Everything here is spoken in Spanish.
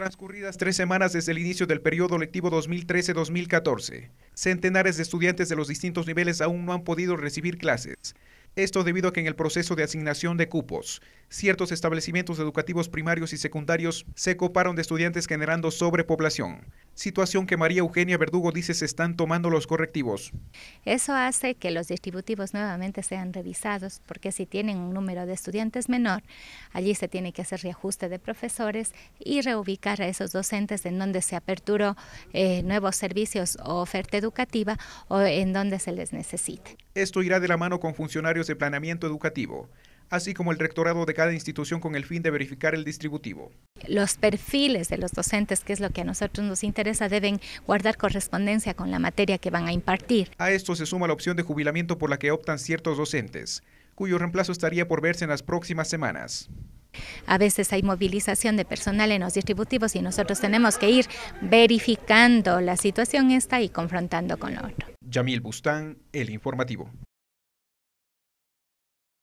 Transcurridas tres semanas desde el inicio del periodo lectivo 2013-2014, centenares de estudiantes de los distintos niveles aún no han podido recibir clases. Esto debido a que en el proceso de asignación de cupos, ciertos establecimientos educativos primarios y secundarios se coparon de estudiantes generando sobrepoblación situación que María Eugenia Verdugo dice se están tomando los correctivos. Eso hace que los distributivos nuevamente sean revisados, porque si tienen un número de estudiantes menor, allí se tiene que hacer reajuste de profesores y reubicar a esos docentes en donde se aperturó eh, nuevos servicios o oferta educativa o en donde se les necesite. Esto irá de la mano con funcionarios de planeamiento educativo así como el rectorado de cada institución con el fin de verificar el distributivo los perfiles de los docentes, que es lo que a nosotros nos interesa, deben guardar correspondencia con la materia que van a impartir. A esto se suma la opción de jubilamiento por la que optan ciertos docentes, cuyo reemplazo estaría por verse en las próximas semanas. A veces hay movilización de personal en los distributivos y nosotros tenemos que ir verificando la situación esta y confrontando con lo otro. Yamil Bustán, El Informativo.